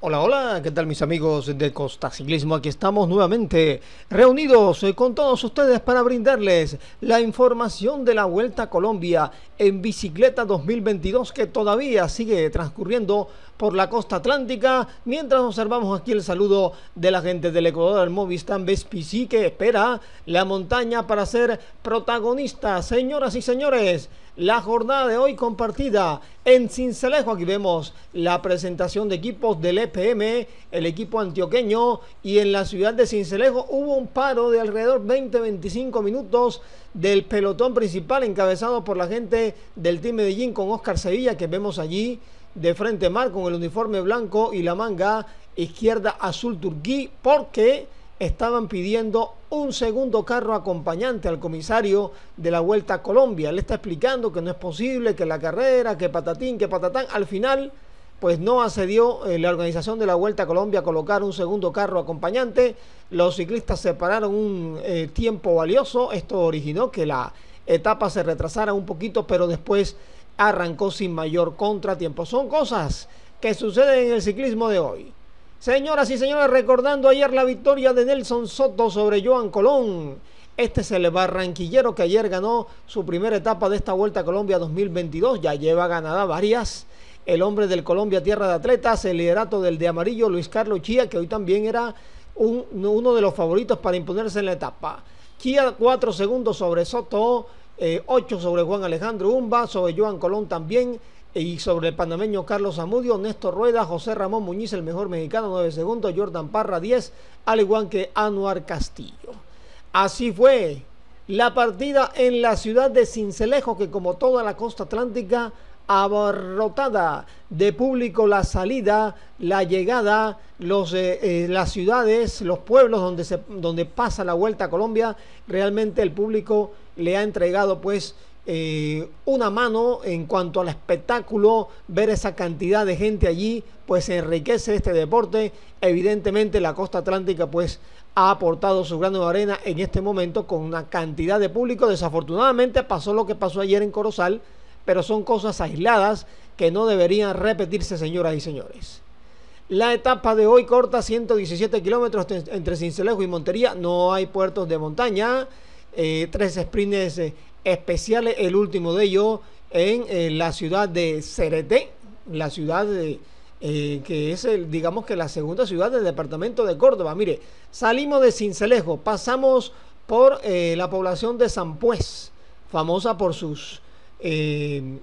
Hola, hola, ¿qué tal mis amigos de Costa Ciclismo? Aquí estamos nuevamente reunidos eh, con todos ustedes para brindarles la información de la Vuelta a Colombia en bicicleta 2022 que todavía sigue transcurriendo por la costa atlántica mientras observamos aquí el saludo de la gente del Ecuador el Movistar Vespici que espera la montaña para ser protagonista. Señoras y señores, la jornada de hoy compartida en Cincelejo aquí vemos la presentación de equipos del EPM, el equipo antioqueño y en la ciudad de Cincelejo hubo un paro de alrededor 20-25 minutos del pelotón principal encabezado por la gente del Team Medellín con Oscar Sevilla que vemos allí de frente mar con el uniforme blanco y la manga izquierda azul turquí porque estaban pidiendo un segundo carro acompañante al comisario de la Vuelta a Colombia. Le está explicando que no es posible, que la carrera, que patatín, que patatán. Al final, pues no accedió eh, la organización de la Vuelta a Colombia a colocar un segundo carro acompañante. Los ciclistas separaron un eh, tiempo valioso. Esto originó que la etapa se retrasara un poquito, pero después arrancó sin mayor contratiempo. Son cosas que suceden en el ciclismo de hoy. Señoras y señores, recordando ayer la victoria de Nelson Soto sobre Joan Colón. Este es el barranquillero que ayer ganó su primera etapa de esta Vuelta a Colombia 2022. Ya lleva ganada varias. El hombre del Colombia Tierra de Atletas, el liderato del de amarillo Luis Carlos Chía, que hoy también era uno de los favoritos para imponerse en la etapa. Chía cuatro segundos sobre Soto, eh, ocho sobre Juan Alejandro Umba, sobre Joan Colón también. Y sobre el panameño Carlos Zamudio, Néstor Rueda, José Ramón Muñiz, el mejor mexicano, 9 segundos, Jordan Parra, 10, al igual que Anuar Castillo. Así fue la partida en la ciudad de Cincelejo, que como toda la costa atlántica, abarrotada de público la salida, la llegada, los, eh, eh, las ciudades, los pueblos donde, se, donde pasa la vuelta a Colombia, realmente el público le ha entregado pues eh, una mano en cuanto al espectáculo, ver esa cantidad de gente allí, pues enriquece este deporte. Evidentemente la costa atlántica pues ha aportado su grano de arena en este momento con una cantidad de público. Desafortunadamente pasó lo que pasó ayer en Corozal, pero son cosas aisladas que no deberían repetirse, señoras y señores. La etapa de hoy corta 117 kilómetros entre Cincelejo y Montería. No hay puertos de montaña. Eh, tres sprints eh, especiales, el último de ellos en eh, la ciudad de Cereté, la ciudad de, eh, que es, el, digamos que la segunda ciudad del departamento de Córdoba. Mire, salimos de Cincelejo, pasamos por eh, la población de Pues, famosa por sus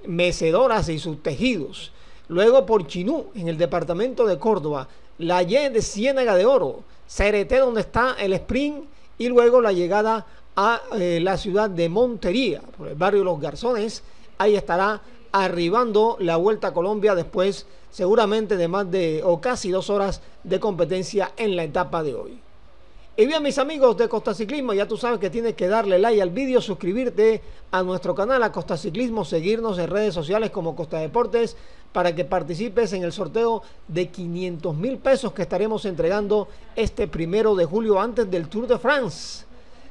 mecedoras y sus tejidos. Luego por Chinú, en el departamento de Córdoba, la Y de Ciénaga de Oro, Cereté, donde está el Spring, y luego la llegada a eh, la ciudad de Montería, por el barrio Los Garzones. Ahí estará arribando la Vuelta a Colombia después seguramente de más de o casi dos horas de competencia en la etapa de hoy. Y bien mis amigos de Costa Ciclismo, ya tú sabes que tienes que darle like al vídeo, suscribirte a nuestro canal a Costa Ciclismo, seguirnos en redes sociales como Costa Deportes para que participes en el sorteo de 500 mil pesos que estaremos entregando este primero de julio antes del Tour de France.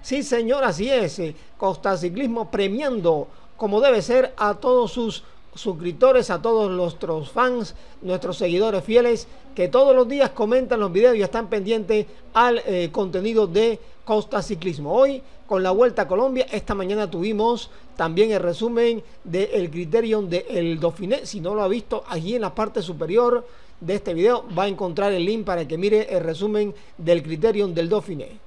Sí, señor, así es. Eh, Costa Ciclismo premiando, como debe ser, a todos sus suscriptores, a todos nuestros fans, nuestros seguidores fieles, que todos los días comentan los videos y están pendientes al eh, contenido de Costa Ciclismo. Hoy, con la Vuelta a Colombia, esta mañana tuvimos también el resumen del de del Si no lo ha visto, allí en la parte superior de este video va a encontrar el link para que mire el resumen del criterium del Dauphiné.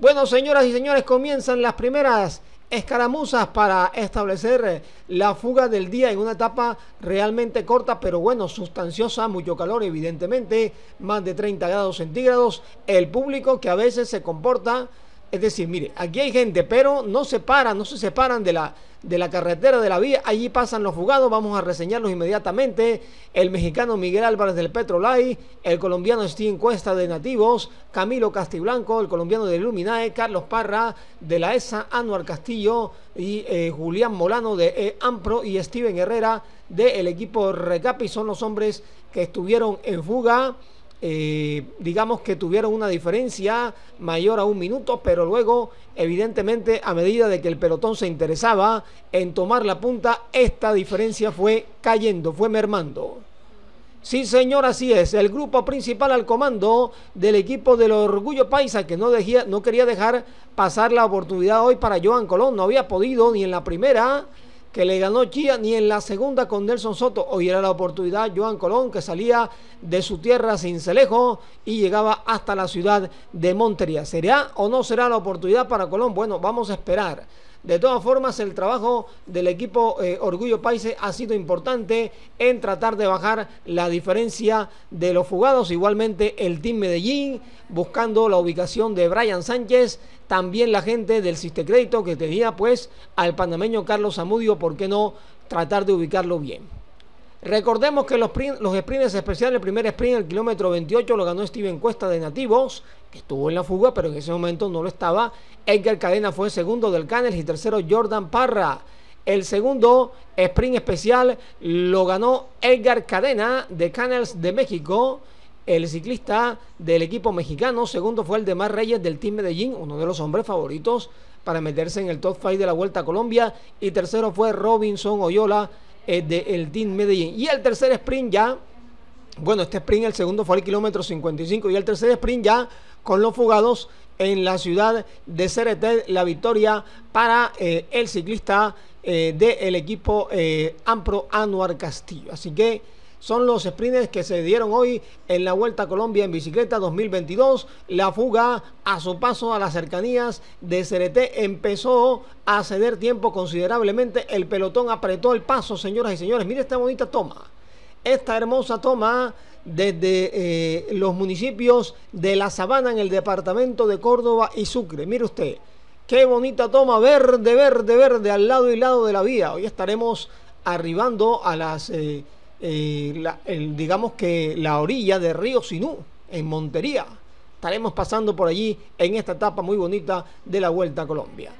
Bueno, señoras y señores, comienzan las primeras escaramuzas para establecer la fuga del día en una etapa realmente corta, pero bueno, sustanciosa, mucho calor evidentemente, más de 30 grados centígrados, el público que a veces se comporta es decir, mire, aquí hay gente, pero no se paran, no se separan de la, de la carretera, de la vía. Allí pasan los fugados, vamos a reseñarlos inmediatamente. El mexicano Miguel Álvarez del Petrolay, el colombiano Steve Cuesta de Nativos, Camilo Castiblanco, el colombiano de Illuminae, Carlos Parra de la ESA, Anuar Castillo y eh, Julián Molano de e Ampro y Steven Herrera del equipo Recapi. Son los hombres que estuvieron en fuga. Eh, digamos que tuvieron una diferencia mayor a un minuto, pero luego, evidentemente, a medida de que el pelotón se interesaba en tomar la punta, esta diferencia fue cayendo, fue mermando. Sí, señor, así es. El grupo principal al comando del equipo del Orgullo Paisa, que no, dejía, no quería dejar pasar la oportunidad hoy para Joan Colón. No había podido ni en la primera, que le ganó Chía, ni en la segunda con Nelson Soto. Hoy era la oportunidad Joan Colón, que salía de su tierra sin celejo y llegaba hasta la ciudad de Montería. ¿Será o no será la oportunidad para Colón? Bueno, vamos a esperar. De todas formas, el trabajo del equipo eh, Orgullo Paise ha sido importante en tratar de bajar la diferencia de los fugados. Igualmente el Team Medellín buscando la ubicación de Brian Sánchez. También la gente del Sistecrédito, que tenía pues al panameño Carlos Zamudio, ¿por qué no tratar de ubicarlo bien? Recordemos que los, los sprints especiales, el primer sprint, el kilómetro 28, lo ganó Steven Cuesta de Nativos, que estuvo en la fuga, pero en ese momento no lo estaba. Edgar Cadena fue el segundo del Canals y tercero Jordan Parra. El segundo sprint especial lo ganó Edgar Cadena de Canals de México el ciclista del equipo mexicano. Segundo fue el de Mar Reyes del Team Medellín, uno de los hombres favoritos para meterse en el top 5 de la Vuelta a Colombia. Y tercero fue Robinson Oyola eh, de del Team Medellín. Y el tercer sprint ya, bueno, este sprint, el segundo fue el kilómetro 55 y el tercer sprint ya con los fugados en la ciudad de cereté la victoria para eh, el ciclista eh, del equipo Ampro Anuar Castillo. Así que son los sprints que se dieron hoy en la Vuelta a Colombia en bicicleta 2022. La fuga a su paso a las cercanías de Cereté empezó a ceder tiempo considerablemente. El pelotón apretó el paso, señoras y señores. Mire esta bonita toma. Esta hermosa toma desde eh, los municipios de La Sabana en el departamento de Córdoba y Sucre. Mire usted, qué bonita toma, verde, verde, verde, al lado y lado de la vía. Hoy estaremos arribando a las... Eh, eh, digamos que la orilla de Río Sinú, en Montería. Estaremos pasando por allí en esta etapa muy bonita de la Vuelta a Colombia.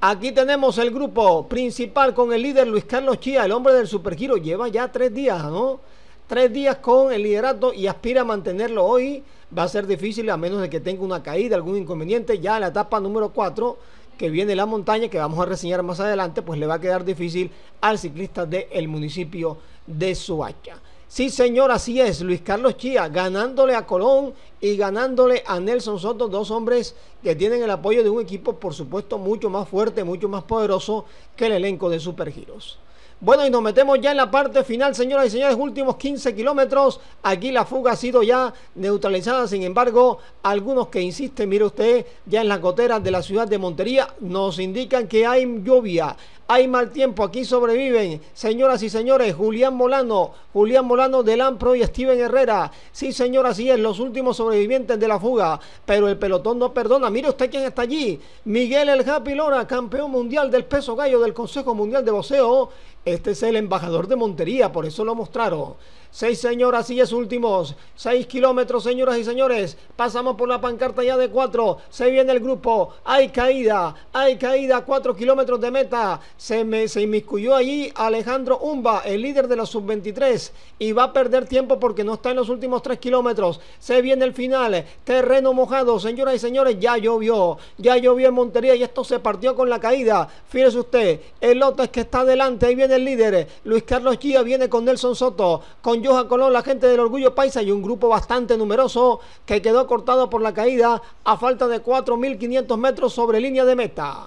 Aquí tenemos el grupo principal con el líder Luis Carlos Chía, el hombre del supergiro. Lleva ya tres días, ¿no? Tres días con el liderato y aspira a mantenerlo hoy. Va a ser difícil a menos de que tenga una caída, algún inconveniente. Ya en la etapa número 4 que viene la montaña, que vamos a reseñar más adelante, pues le va a quedar difícil al ciclista del municipio de Suacha. Sí, señor, así es. Luis Carlos Chía ganándole a Colón y ganándole a Nelson Soto, dos hombres que tienen el apoyo de un equipo, por supuesto, mucho más fuerte, mucho más poderoso que el elenco de Supergiros. Bueno, y nos metemos ya en la parte final, señoras y señores, últimos 15 kilómetros. Aquí la fuga ha sido ya neutralizada, sin embargo, algunos que insisten, mire usted, ya en las goteras de la ciudad de Montería nos indican que hay lluvia. Hay mal tiempo, aquí sobreviven, señoras y señores, Julián Molano, Julián Molano de Lampro y Steven Herrera. Sí, señoras y es, los últimos sobrevivientes de la fuga, pero el pelotón no perdona. Mire usted quién está allí, Miguel El Happy campeón mundial del peso gallo del Consejo Mundial de Boxeo este es el embajador de Montería, por eso lo mostraron. Seis, señoras y es, últimos. Seis kilómetros, señoras y señores. Pasamos por la pancarta ya de cuatro. Se viene el grupo. Hay caída, hay caída. Cuatro kilómetros de meta. Se, me, se inmiscuyó allí Alejandro Umba, el líder de los sub-23. Y va a perder tiempo porque no está en los últimos tres kilómetros. Se viene el final. Terreno mojado, señoras y señores. Ya llovió, ya llovió en Montería y esto se partió con la caída. Fíjese usted, el es que está adelante. Ahí viene el líder. Luis Carlos Gia viene con Nelson Soto, con Johan Colón, la gente del Orgullo Paisa y un grupo bastante numeroso que quedó cortado por la caída a falta de 4.500 metros sobre línea de meta.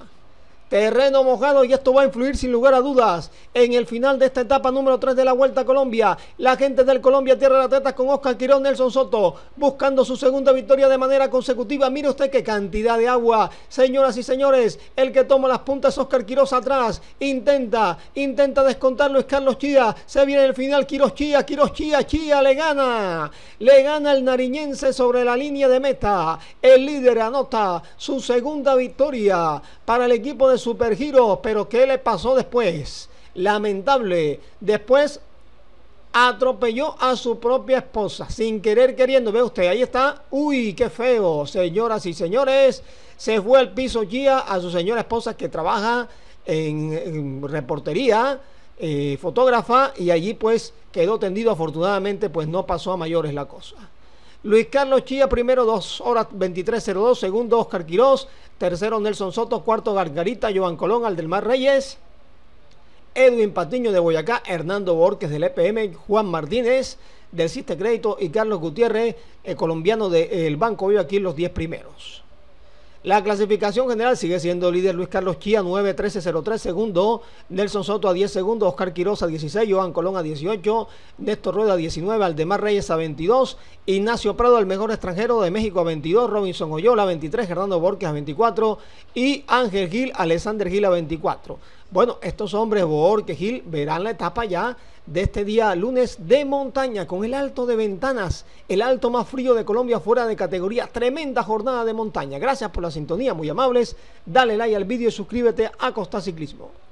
Terreno mojado y esto va a influir sin lugar a dudas en el final de esta etapa número 3 de la Vuelta a Colombia. La gente del Colombia Tierra de Atletas con Oscar Quirón Nelson Soto buscando su segunda victoria de manera consecutiva. Mire usted qué cantidad de agua. Señoras y señores, el que toma las puntas Oscar Quirós atrás. Intenta, intenta descontarlo es Carlos Chía. Se viene el final Quirós Chía, Quirós Chía, Chía le gana. Le gana el nariñense sobre la línea de meta. El líder anota su segunda victoria para el equipo de supergiro, pero ¿qué le pasó después? Lamentable. Después atropelló a su propia esposa, sin querer queriendo. Ve usted, ahí está. Uy, qué feo, señoras y señores. Se fue al piso Gia a su señora esposa que trabaja en, reportería, eh, fotógrafa, y allí pues quedó tendido. Afortunadamente, pues no pasó a mayores la cosa. Luis Carlos Chía, primero 2 horas 23.02, segundo Oscar Quirós, tercero Nelson Soto, cuarto Gargarita, Joan Colón, Aldelmar Reyes, Edwin Patiño de Boyacá, Hernando Borges del EPM, Juan Martínez del Ciste Crédito y Carlos Gutiérrez, el colombiano del Banco Vivo, aquí los 10 primeros. La clasificación general sigue siendo líder Luis Carlos Chía 9 13 03 segundo, Nelson Soto a 10 segundos, Oscar Quiroz a 16, Joan Colón a 18, Néstor Rueda a 19, Aldemar Reyes a 22, Ignacio Prado al mejor extranjero de México a 22, Robinson Oyola a 23, Hernando Borges a 24 y Ángel Gil, Alexander Gil a 24. Bueno, estos hombres Borges Gil verán la etapa ya de este día lunes de montaña con el alto de ventanas, el alto más frío de Colombia fuera de categoría. Tremenda jornada de montaña. Gracias por la sintonía, muy amables. Dale like al vídeo y suscríbete a Costa Ciclismo.